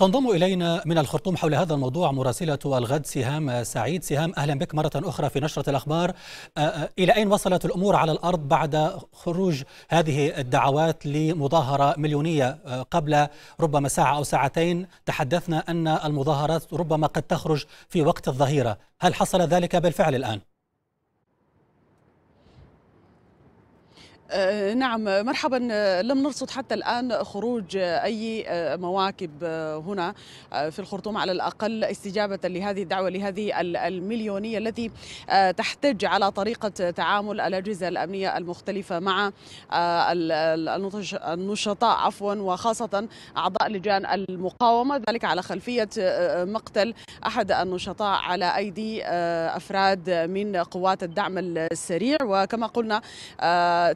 تنضم إلينا من الخرطوم حول هذا الموضوع مراسلة الغد سهام سعيد سهام أهلا بك مرة أخرى في نشرة الأخبار إلى أين وصلت الأمور على الأرض بعد خروج هذه الدعوات لمظاهرة مليونية قبل ربما ساعة أو ساعتين تحدثنا أن المظاهرات ربما قد تخرج في وقت الظهيرة هل حصل ذلك بالفعل الآن؟ آه، نعم مرحبا آه، لم نرصد حتى الآن خروج أي آه، مواكب هنا في الخرطوم على الأقل استجابة لهذه الدعوة لهذه المليونية التي تحتج على طريقة تعامل الأجهزة الأمنية المختلفة مع النشطاء عفوا وخاصة أعضاء لجان المقاومة ذلك على خلفية مقتل أحد النشطاء على أيدي أفراد من قوات الدعم السريع وكما قلنا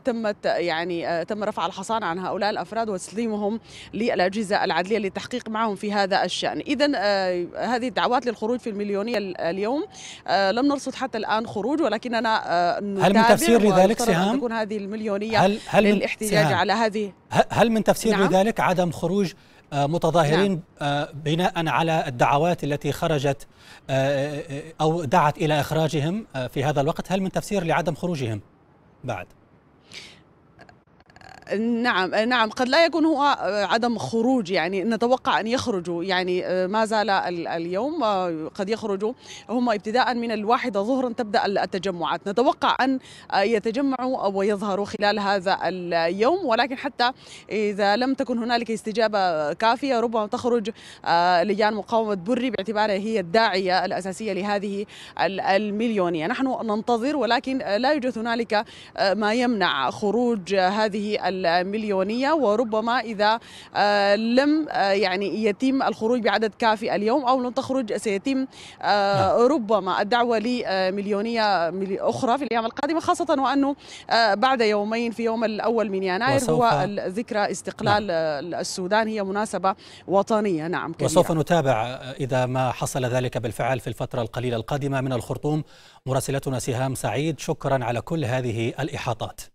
تم تمت يعني آه، تم رفع الحصان عن هؤلاء الافراد وتسليمهم للاجهزه العدليه للتحقيق معهم في هذا الشان، اذا آه، هذه الدعوات للخروج في المليونيه اليوم آه، لم نرصد حتى الان خروج ولكننا هل من تفسير لذلك سهام؟ تكون هذه المليونيه هل هل للاحتجاج على هذه هل من تفسير نعم؟ لذلك عدم خروج متظاهرين نعم. بناء على الدعوات التي خرجت او دعت الى اخراجهم في هذا الوقت هل من تفسير لعدم خروجهم بعد نعم نعم قد لا يكون هو آه، عدم خروج يعني نتوقع ان يخرجوا يعني آه، ما زال اليوم آه، قد يخرجوا هم ابتداء من الواحده ظهرا تبدا التجمعات نتوقع ان يتجمعوا ويظهروا خلال هذا اليوم ولكن حتى اذا لم تكن هنالك استجابه كافيه ربما تخرج لجان مقاومه بري باعتبارها هي الداعيه الاساسيه لهذه المليونيه نحن ننتظر ولكن لا يوجد هنالك ما يمنع خروج هذه المليونية وربما إذا آه، لم آه، يعني يتم الخروج بعدد كافي اليوم أو لم تخرج سيتم آه، نعم. ربما الدعوة لمليونية أخرى في الأيام القادمة خاصة وأنه بعد يومين في يوم الأول من يناير هو ذكرى استقلال نعم. السودان هي مناسبة وطنية نعم كبيرة. وسوف نتابع إذا ما حصل ذلك بالفعل في الفترة القليلة القادمة من الخرطوم مراسلتنا سهام سعيد شكرا على كل هذه الإحاطات